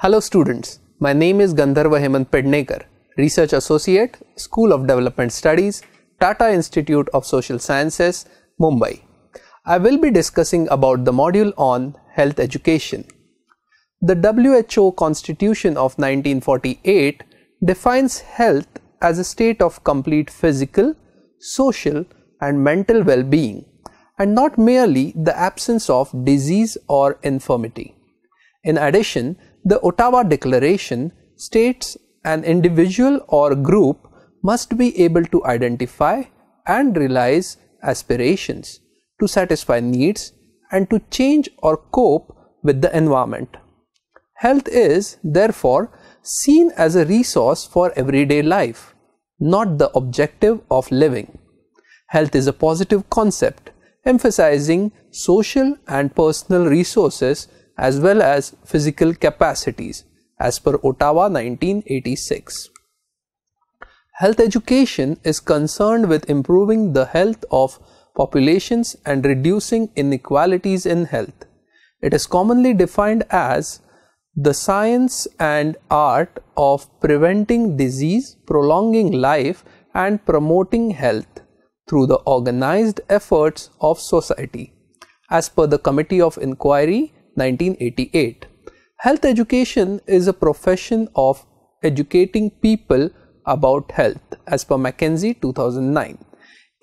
Hello students, my name is Gandharva Hemant Pednekar, Research Associate, School of Development Studies, Tata Institute of Social Sciences, Mumbai. I will be discussing about the module on health education. The WHO Constitution of 1948 defines health as a state of complete physical, social and mental well-being and not merely the absence of disease or infirmity. In addition, the Ottawa Declaration states an individual or group must be able to identify and realize aspirations, to satisfy needs, and to change or cope with the environment. Health is, therefore, seen as a resource for everyday life, not the objective of living. Health is a positive concept, emphasizing social and personal resources as well as physical capacities as per Ottawa 1986. Health education is concerned with improving the health of populations and reducing inequalities in health. It is commonly defined as the science and art of preventing disease, prolonging life and promoting health through the organized efforts of society. As per the Committee of Inquiry 1988. Health education is a profession of educating people about health as per McKenzie 2009.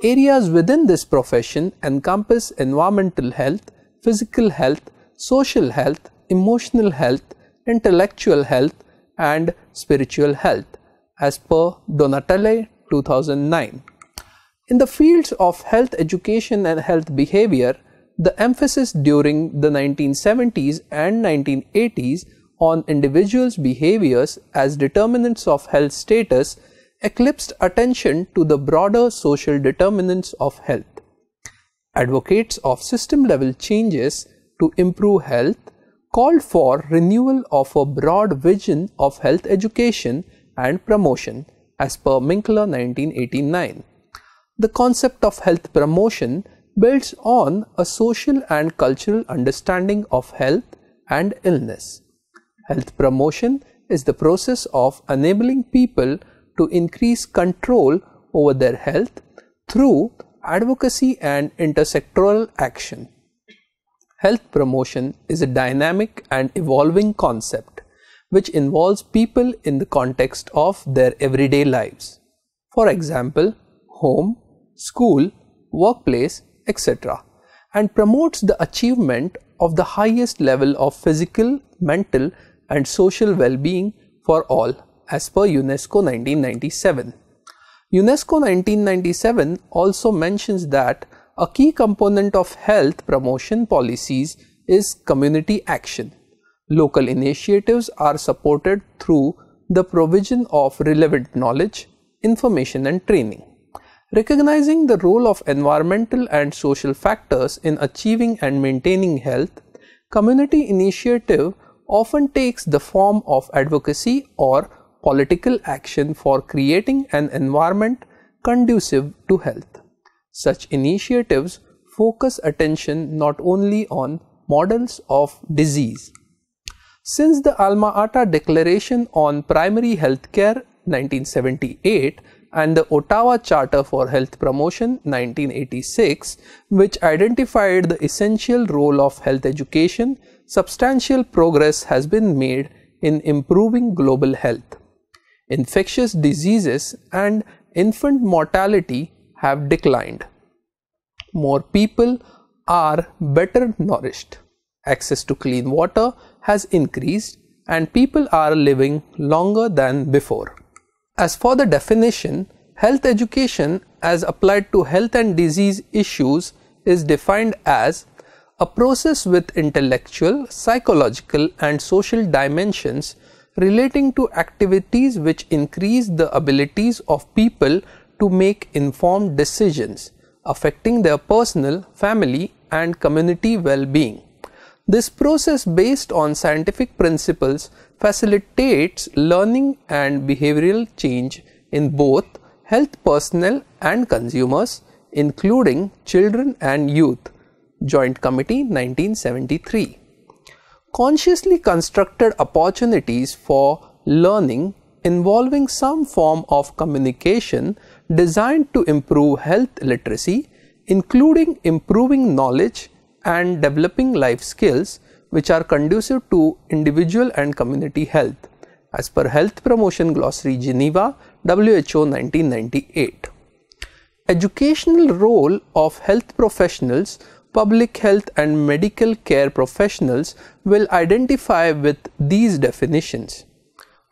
Areas within this profession encompass environmental health, physical health, social health, emotional health, intellectual health and spiritual health as per Donatelle 2009. In the fields of health education and health behavior, the emphasis during the 1970s and 1980s on individuals' behaviors as determinants of health status eclipsed attention to the broader social determinants of health. Advocates of system level changes to improve health called for renewal of a broad vision of health education and promotion as per Minkler 1989. The concept of health promotion builds on a social and cultural understanding of health and illness. Health promotion is the process of enabling people to increase control over their health through advocacy and intersectoral action. Health promotion is a dynamic and evolving concept which involves people in the context of their everyday lives. For example, home, school, workplace etc. and promotes the achievement of the highest level of physical, mental and social well-being for all as per UNESCO 1997. UNESCO 1997 also mentions that a key component of health promotion policies is community action. Local initiatives are supported through the provision of relevant knowledge, information and training. Recognizing the role of environmental and social factors in achieving and maintaining health, community initiative often takes the form of advocacy or political action for creating an environment conducive to health. Such initiatives focus attention not only on models of disease. Since the Alma Ata Declaration on Primary Health Care 1978 and the Ottawa Charter for Health Promotion 1986 which identified the essential role of health education, substantial progress has been made in improving global health. Infectious diseases and infant mortality have declined. More people are better nourished. Access to clean water has increased and people are living longer than before. As for the definition, health education as applied to health and disease issues is defined as a process with intellectual, psychological and social dimensions relating to activities which increase the abilities of people to make informed decisions affecting their personal, family and community well-being. This process based on scientific principles facilitates learning and behavioral change in both health personnel and consumers including children and youth. Joint Committee 1973. Consciously constructed opportunities for learning involving some form of communication designed to improve health literacy, including improving knowledge and developing life skills which are conducive to individual and community health as per Health Promotion Glossary Geneva WHO 1998. Educational role of health professionals, public health and medical care professionals will identify with these definitions.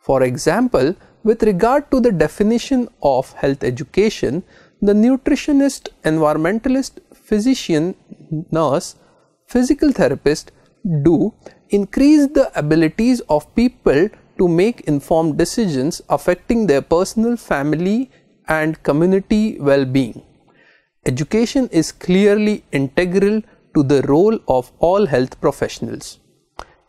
For example, with regard to the definition of health education, the nutritionist, environmentalist, physician nurse, physical therapist do increase the abilities of people to make informed decisions affecting their personal, family and community well-being. Education is clearly integral to the role of all health professionals.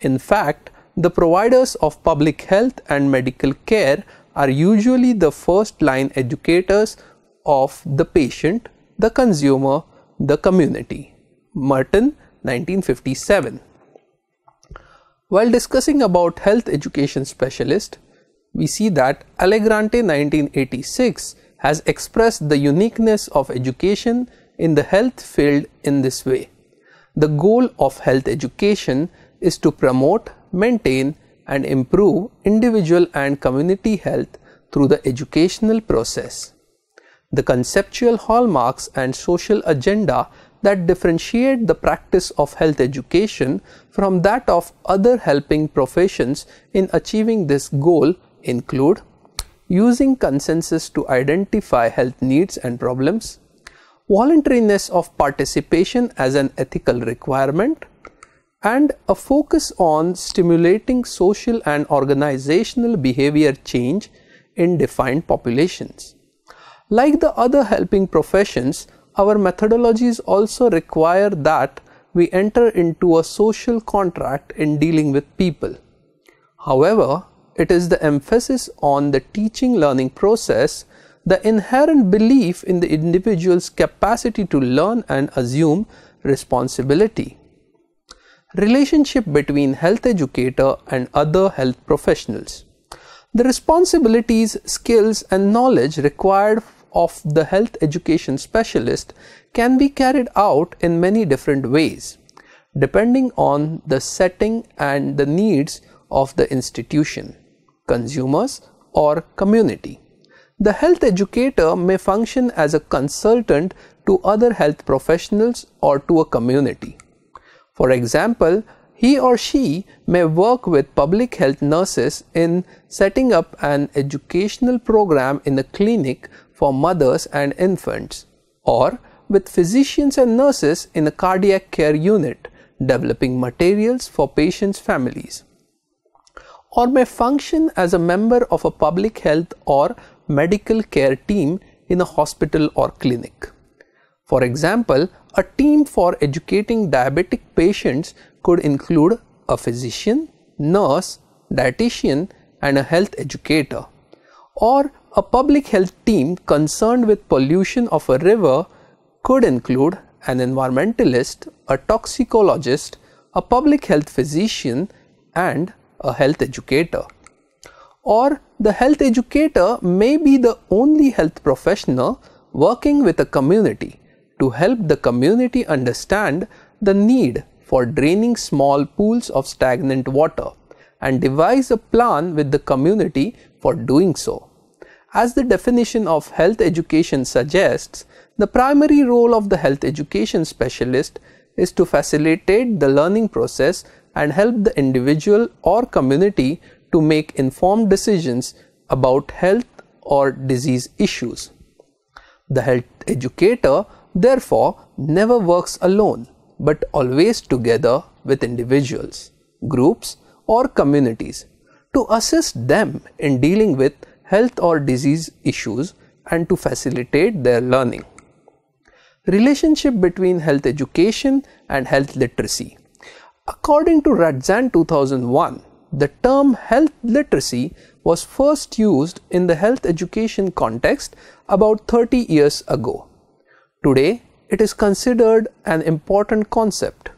In fact, the providers of public health and medical care are usually the first line educators of the patient, the consumer, the community. Merton 1957. While discussing about health education specialist, we see that Allegrante 1986 has expressed the uniqueness of education in the health field in this way. The goal of health education is to promote, maintain and improve individual and community health through the educational process. The conceptual hallmarks and social agenda that differentiate the practice of health education from that of other helping professions in achieving this goal include using consensus to identify health needs and problems, voluntariness of participation as an ethical requirement, and a focus on stimulating social and organizational behavior change in defined populations. Like the other helping professions, our methodologies also require that we enter into a social contract in dealing with people. However, it is the emphasis on the teaching learning process, the inherent belief in the individual's capacity to learn and assume responsibility. Relationship between health educator and other health professionals. The responsibilities, skills, and knowledge required of the health education specialist can be carried out in many different ways, depending on the setting and the needs of the institution, consumers or community. The health educator may function as a consultant to other health professionals or to a community. For example, he or she may work with public health nurses in setting up an educational program in a clinic for mothers and infants or with physicians and nurses in a cardiac care unit developing materials for patients' families or may function as a member of a public health or medical care team in a hospital or clinic. For example, a team for educating diabetic patients could include a physician, nurse, dietitian and a health educator or a public health team concerned with pollution of a river could include an environmentalist, a toxicologist, a public health physician, and a health educator. Or the health educator may be the only health professional working with a community to help the community understand the need for draining small pools of stagnant water and devise a plan with the community for doing so. As the definition of health education suggests, the primary role of the health education specialist is to facilitate the learning process and help the individual or community to make informed decisions about health or disease issues. The health educator, therefore, never works alone but always together with individuals, groups, or communities to assist them in dealing with health or disease issues and to facilitate their learning. Relationship between health education and health literacy. According to Radzan 2001, the term health literacy was first used in the health education context about 30 years ago. Today, it is considered an important concept,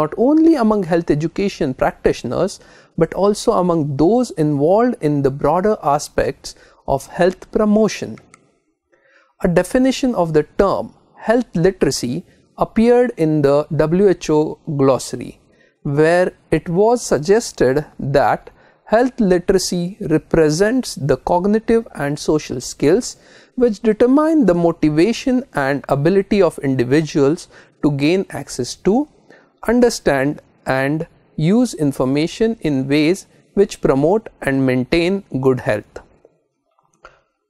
not only among health education practitioners, but also among those involved in the broader aspects of health promotion. A definition of the term health literacy appeared in the WHO glossary, where it was suggested that health literacy represents the cognitive and social skills which determine the motivation and ability of individuals to gain access to, understand, and use information in ways which promote and maintain good health.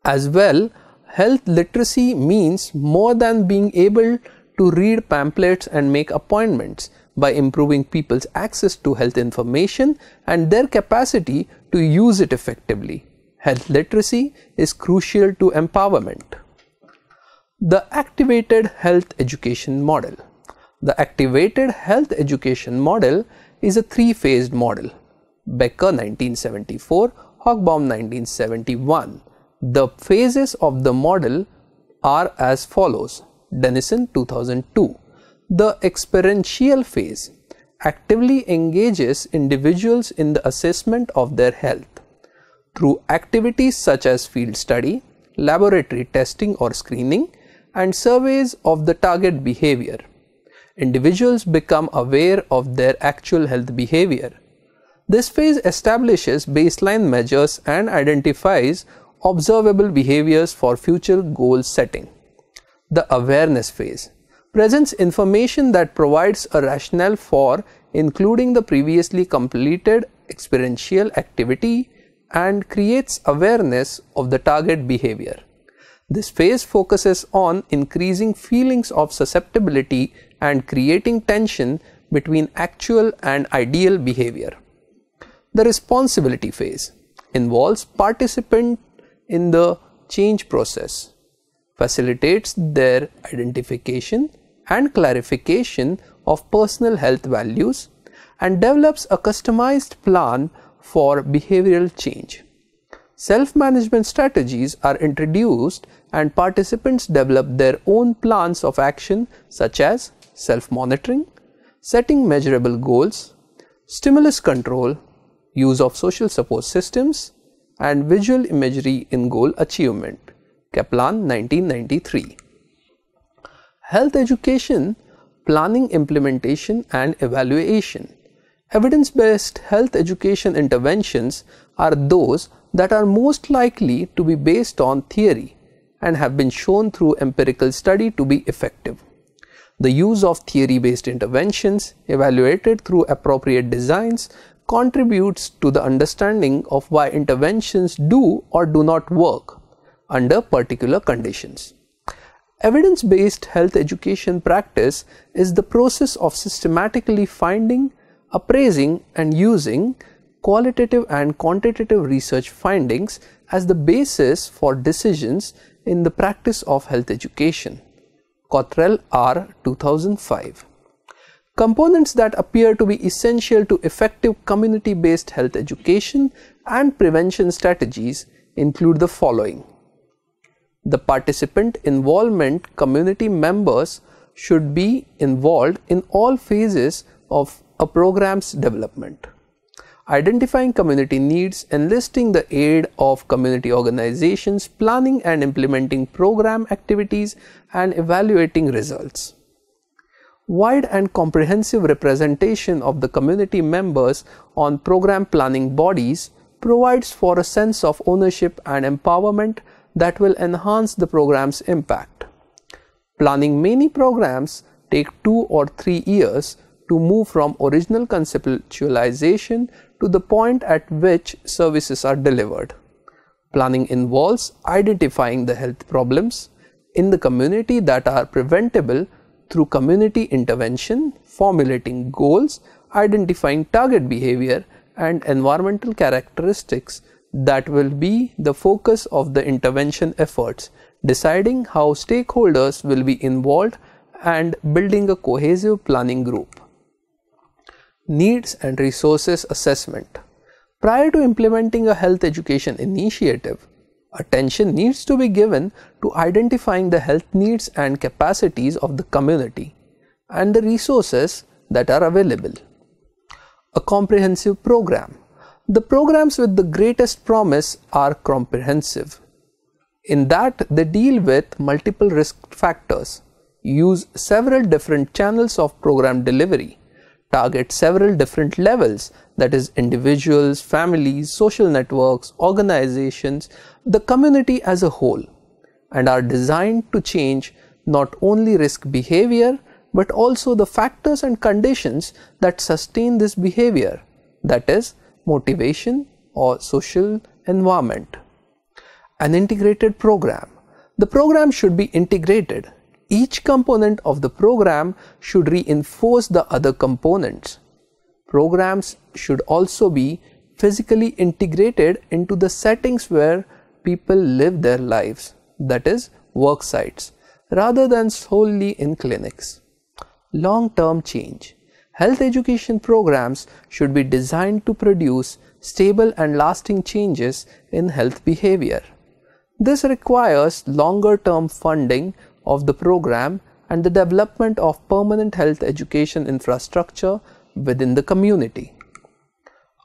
As well, health literacy means more than being able to read pamphlets and make appointments by improving people's access to health information and their capacity to use it effectively. Health literacy is crucial to empowerment. The activated health education model. The activated health education model is a three-phased model. Becker 1974, Hochbaum 1971. The phases of the model are as follows. Denison 2002. The experiential phase actively engages individuals in the assessment of their health through activities such as field study, laboratory testing or screening, and surveys of the target behavior individuals become aware of their actual health behavior. This phase establishes baseline measures and identifies observable behaviors for future goal setting. The awareness phase presents information that provides a rationale for including the previously completed experiential activity and creates awareness of the target behavior. This phase focuses on increasing feelings of susceptibility and creating tension between actual and ideal behavior. The responsibility phase involves participant in the change process, facilitates their identification and clarification of personal health values and develops a customized plan for behavioral change. Self-management strategies are introduced and participants develop their own plans of action such as self-monitoring, setting measurable goals, stimulus control, use of social support systems, and visual imagery in goal achievement. Kaplan 1993. Health education, planning, implementation, and evaluation. Evidence based health education interventions are those that are most likely to be based on theory and have been shown through empirical study to be effective the use of theory based interventions evaluated through appropriate designs contributes to the understanding of why interventions do or do not work under particular conditions. Evidence based health education practice is the process of systematically finding, appraising, and using qualitative and quantitative research findings as the basis for decisions in the practice of health education. Cottrell R 2005. Components that appear to be essential to effective community-based health education and prevention strategies include the following. The participant involvement community members should be involved in all phases of a program's development identifying community needs, enlisting the aid of community organizations, planning and implementing program activities, and evaluating results. Wide and comprehensive representation of the community members on program planning bodies provides for a sense of ownership and empowerment that will enhance the program's impact. Planning many programs take two or three years to move from original conceptualization to the point at which services are delivered. Planning involves identifying the health problems in the community that are preventable through community intervention, formulating goals, identifying target behavior and environmental characteristics that will be the focus of the intervention efforts, deciding how stakeholders will be involved and building a cohesive planning group. Needs and Resources Assessment Prior to implementing a health education initiative, attention needs to be given to identifying the health needs and capacities of the community and the resources that are available. A comprehensive program. The programs with the greatest promise are comprehensive. In that, they deal with multiple risk factors, use several different channels of program delivery, target several different levels that is individuals, families, social networks, organizations, the community as a whole and are designed to change not only risk behavior but also the factors and conditions that sustain this behavior that is motivation or social environment. An integrated program. The program should be integrated each component of the program should reinforce the other components. Programs should also be physically integrated into the settings where people live their lives, that is, work sites, rather than solely in clinics. Long term change. Health education programs should be designed to produce stable and lasting changes in health behavior. This requires longer term funding of the program and the development of permanent health education infrastructure within the community.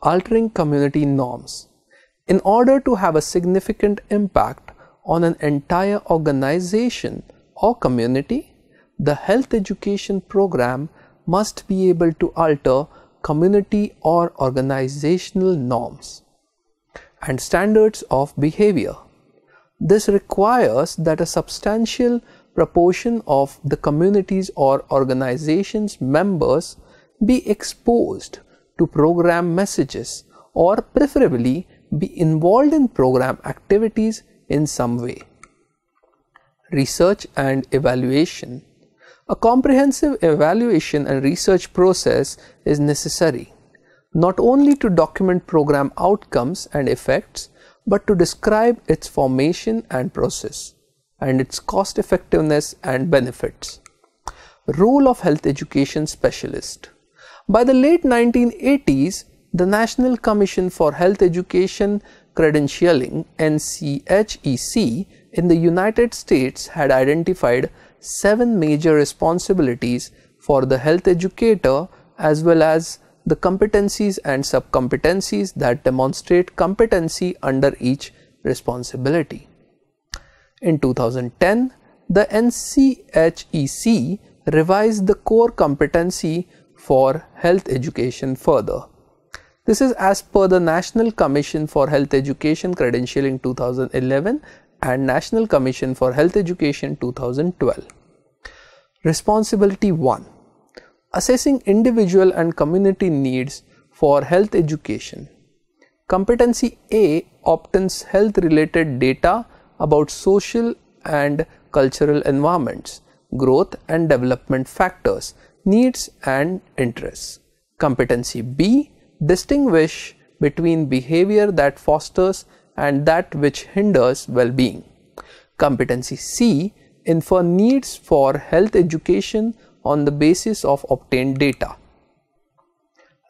Altering community norms. In order to have a significant impact on an entire organization or community, the health education program must be able to alter community or organizational norms and standards of behavior. This requires that a substantial proportion of the communities or organizations members be exposed to program messages or preferably be involved in program activities in some way. Research and evaluation. A comprehensive evaluation and research process is necessary, not only to document program outcomes and effects, but to describe its formation and process and its cost effectiveness and benefits. Role of Health Education Specialist By the late 1980s, the National Commission for Health Education Credentialing NCHEC in the United States had identified seven major responsibilities for the health educator as well as the competencies and subcompetencies that demonstrate competency under each responsibility. In 2010, the NCHEC revised the core competency for health education further. This is as per the National Commission for Health Education Credentialing 2011 and National Commission for Health Education 2012. Responsibility 1 Assessing individual and community needs for health education. Competency A obtains health related data about social and cultural environments, growth and development factors, needs and interests. Competency B distinguish between behavior that fosters and that which hinders well-being. Competency C infer needs for health education on the basis of obtained data.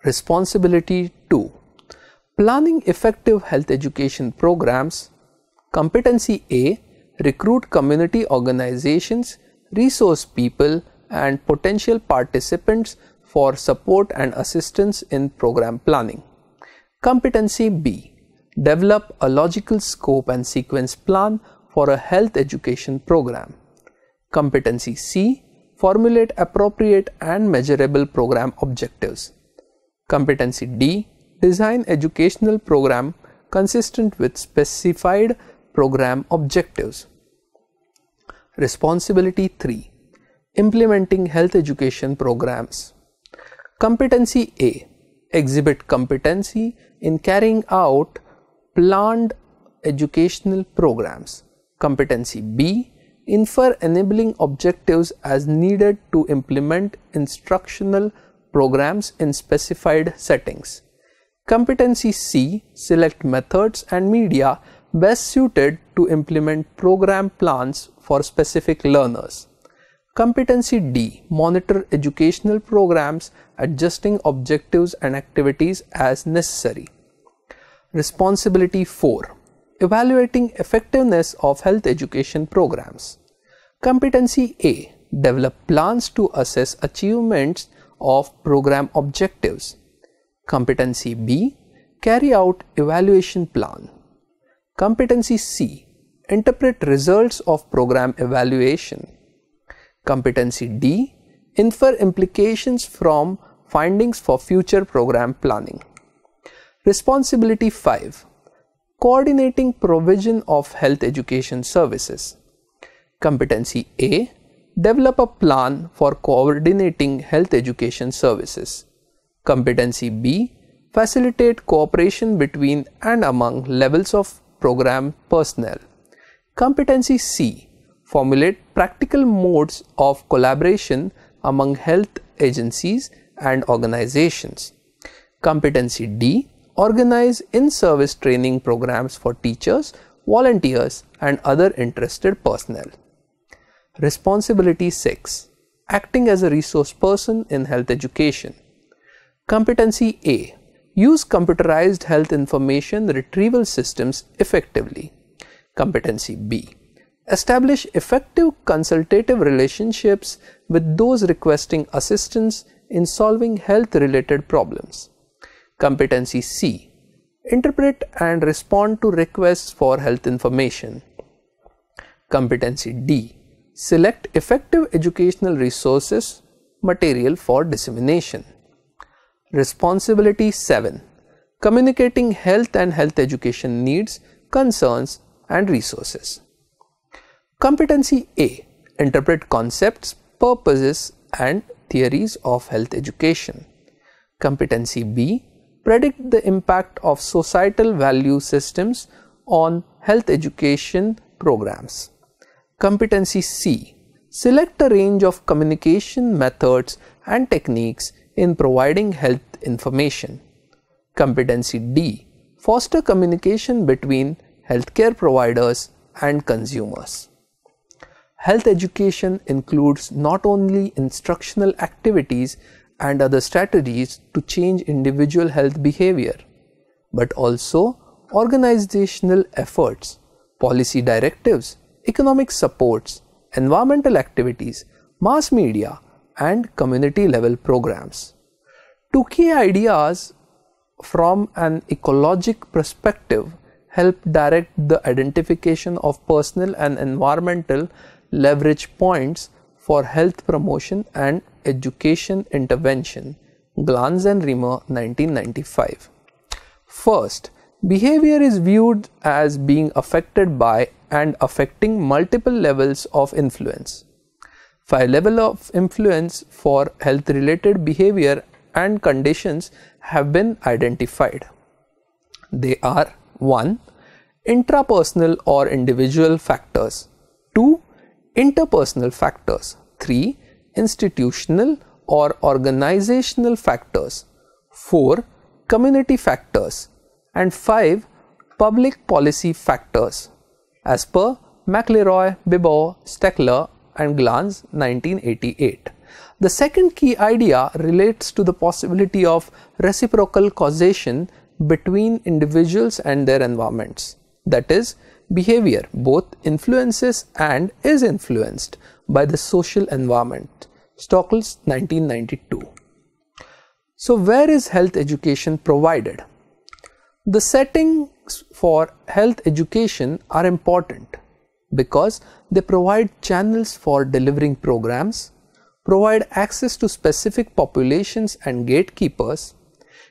Responsibility 2. Planning effective health education programs Competency A recruit community organizations, resource people and potential participants for support and assistance in program planning. Competency B develop a logical scope and sequence plan for a health education program. Competency C formulate appropriate and measurable program objectives. Competency D design educational program consistent with specified program objectives. Responsibility 3 Implementing health education programs. Competency A Exhibit competency in carrying out planned educational programs. Competency B Infer enabling objectives as needed to implement instructional programs in specified settings. Competency C Select methods and media best suited to implement program plans for specific learners. Competency D monitor educational programs, adjusting objectives and activities as necessary. Responsibility 4 evaluating effectiveness of health education programs. Competency A develop plans to assess achievements of program objectives. Competency B carry out evaluation plan Competency C interpret results of program evaluation. Competency D infer implications from findings for future program planning. Responsibility 5 coordinating provision of health education services. Competency A develop a plan for coordinating health education services. Competency B facilitate cooperation between and among levels of program personnel. Competency C formulate practical modes of collaboration among health agencies and organizations. Competency D organize in-service training programs for teachers, volunteers and other interested personnel. Responsibility 6 Acting as a resource person in health education. Competency A use computerized health information retrieval systems effectively. Competency B. Establish effective consultative relationships with those requesting assistance in solving health related problems. Competency C. Interpret and respond to requests for health information. Competency D. Select effective educational resources material for dissemination. Responsibility 7 Communicating health and health education needs, concerns, and resources. Competency A Interpret concepts, purposes, and theories of health education. Competency B Predict the impact of societal value systems on health education programs. Competency C Select a range of communication methods and techniques in providing health information. Competency D foster communication between healthcare providers and consumers. Health education includes not only instructional activities and other strategies to change individual health behavior, but also organizational efforts, policy directives, economic supports, environmental activities, mass media, and community level programs. Two key ideas from an ecologic perspective help direct the identification of personal and environmental leverage points for health promotion and education intervention. Glanz and Rimer, 1995. First, behavior is viewed as being affected by and affecting multiple levels of influence level of influence for health related behavior and conditions have been identified. They are 1. Intrapersonal or individual factors, 2. Interpersonal factors, 3. Institutional or organizational factors, 4. Community factors, and 5. Public policy factors. As per Mcleroy, Bibor, Steckler, and Glanz, 1988. The second key idea relates to the possibility of reciprocal causation between individuals and their environments. That is, behavior both influences and is influenced by the social environment. Stockel's 1992. So, where is health education provided? The settings for health education are important because they provide channels for delivering programs, provide access to specific populations and gatekeepers,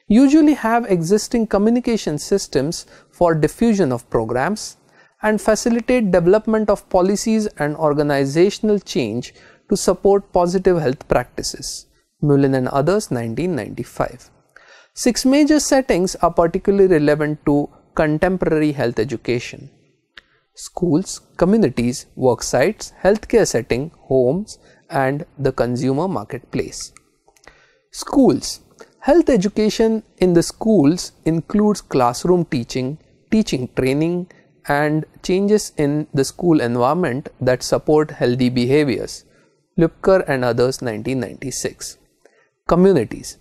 usually have existing communication systems for diffusion of programs, and facilitate development of policies and organizational change to support positive health practices. Mullen and others 1995. Six major settings are particularly relevant to contemporary health education schools, communities, work sites, healthcare setting, homes and the consumer marketplace. Schools Health education in the schools includes classroom teaching, teaching training and changes in the school environment that support healthy behaviors. Lipker and others 1996. Communities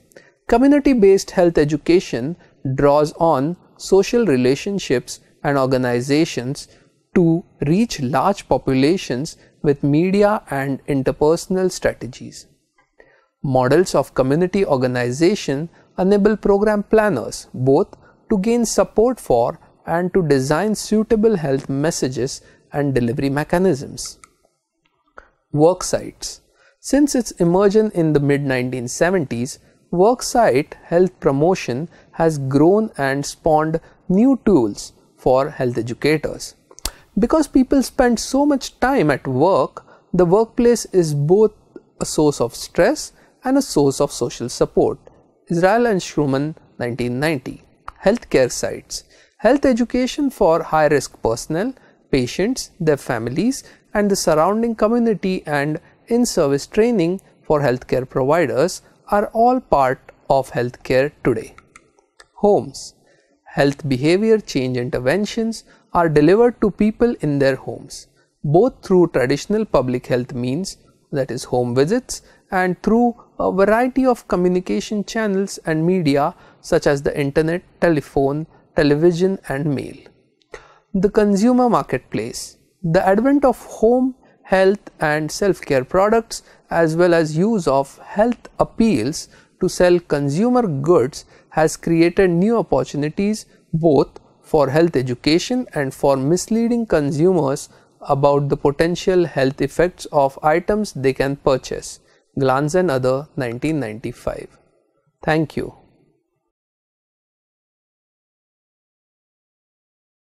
Community based health education draws on social relationships and organizations to reach large populations with media and interpersonal strategies. Models of community organization enable program planners both to gain support for and to design suitable health messages and delivery mechanisms. Work sites. Since its emergence in the mid 1970s, worksite health promotion has grown and spawned new tools for health educators. Because people spend so much time at work, the workplace is both a source of stress and a source of social support. Israel and Schruman, 1990. Healthcare sites. Health education for high risk personnel, patients, their families, and the surrounding community and in service training for healthcare providers are all part of healthcare today. Homes. Health behavior change interventions are delivered to people in their homes, both through traditional public health means, that is, home visits, and through a variety of communication channels and media such as the internet, telephone, television, and mail. The consumer marketplace. The advent of home, health, and self care products, as well as use of health appeals to sell consumer goods, has created new opportunities both for health education and for misleading consumers about the potential health effects of items they can purchase. Glanz and Other 1995. Thank you.